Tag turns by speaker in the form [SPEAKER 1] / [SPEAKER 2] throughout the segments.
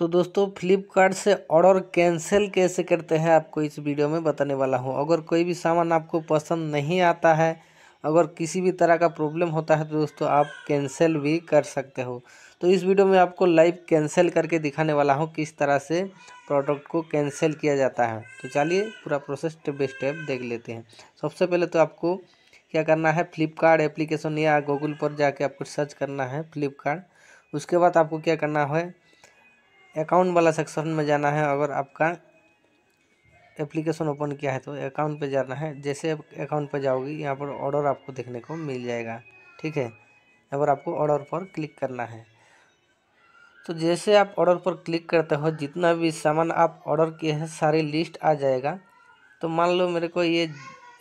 [SPEAKER 1] तो दोस्तों फ्लिपकार्ट से ऑर्डर कैंसिल कैसे करते हैं आपको इस वीडियो में बताने वाला हूँ अगर कोई भी सामान आपको पसंद नहीं आता है अगर किसी भी तरह का प्रॉब्लम होता है तो दोस्तों आप कैंसिल भी कर सकते हो तो इस वीडियो में आपको लाइव कैंसिल करके दिखाने वाला हूँ किस तरह से प्रोडक्ट को कैंसिल किया जाता है तो चलिए पूरा प्रोसेस स्टेप बाई स्टेप देख लेते हैं सबसे पहले तो आपको क्या करना है फ्लिपकार्ट एप्लीकेशन या गूगल पर जाके आपको सर्च करना है फ्लिपकार्ट उसके बाद आपको क्या करना है अकाउंट वाला सेक्शन में जाना है अगर आपका एप्लीकेशन ओपन किया है तो अकाउंट पे जाना है जैसे अकाउंट पे जाओगी यहाँ पर ऑर्डर आपको देखने को मिल जाएगा ठीक है यहाँ पर आपको ऑर्डर पर क्लिक करना है तो जैसे आप ऑर्डर पर क्लिक करते हो जितना भी सामान आप ऑर्डर किए हैं सारी लिस्ट आ जाएगा तो मान लो मेरे को ये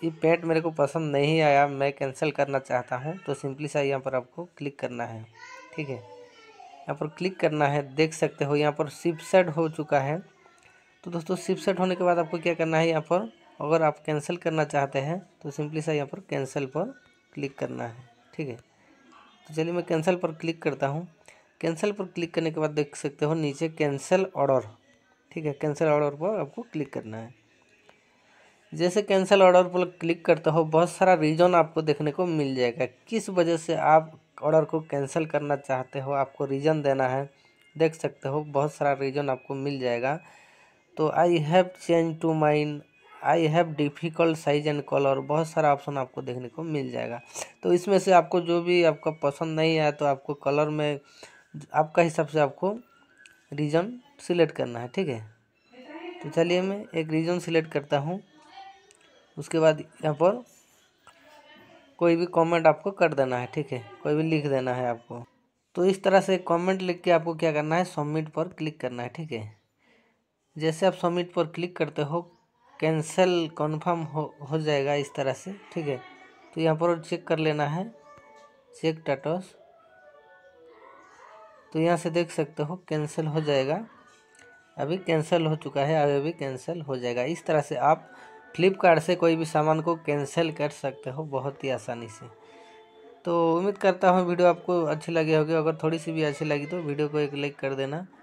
[SPEAKER 1] ये पेंट मेरे को पसंद नहीं आया मैं कैंसिल करना चाहता हूँ तो सिंपली सा यहाँ पर आपको क्लिक करना है ठीक है यहाँ पर क्लिक करना है देख सकते हो यहाँ पर सिप सेट हो चुका है तो दोस्तों सिप सेट होने के बाद आपको क्या करना है यहाँ पर अगर आप कैंसिल करना चाहते हैं तो सिंपली सा यहाँ पर कैंसिल पर क्लिक करना है ठीक है तो चलिए मैं कैंसिल पर क्लिक करता हूँ कैंसिल पर क्लिक करने के बाद देख सकते हो नीचे कैंसिल ऑर्डर ठीक है कैंसिल ऑर्डर पर आपको क्लिक करना है जैसे कैंसिल ऑर्डर पर क्लिक करता हो बहुत सारा रीज़न आपको देखने को मिल जाएगा किस वजह से आप ऑर्डर को कैंसिल करना चाहते हो आपको रीज़न देना है देख सकते हो बहुत सारा रीज़न आपको मिल जाएगा तो I have change to mind I have difficult size and colour बहुत सारा ऑप्शन आपको देखने को मिल जाएगा तो इसमें से आपको जो भी आपका पसंद नहीं आया तो आपको कलर में आपका हिसाब से आपको रीजन सिलेक्ट करना है ठीक है तो चलिए मैं एक रीजन सिलेक्ट करता हूँ उसके बाद यहाँ पर कोई भी कमेंट आपको कर देना है ठीक है कोई भी लिख देना है आपको तो इस तरह से कमेंट लिख के आपको क्या करना है सबमिट पर क्लिक करना है ठीक है जैसे आप सबमिट पर क्लिक करते हो कैंसिल कन्फर्म हो हो जाएगा इस तरह से ठीक है तो यहाँ पर चेक कर लेना है चेक टाटोस तो यहाँ से देख सकते हो कैंसिल हो जाएगा अभी कैंसिल हो चुका है अभी अभी कैंसिल हो जाएगा इस तरह से आप फ्लिपकार्ट से कोई भी सामान को कैंसिल कर सकते हो बहुत ही आसानी से तो उम्मीद करता हूँ वीडियो आपको अच्छी लगी होगी अगर थोड़ी सी भी अच्छी लगी तो वीडियो को एक लाइक कर देना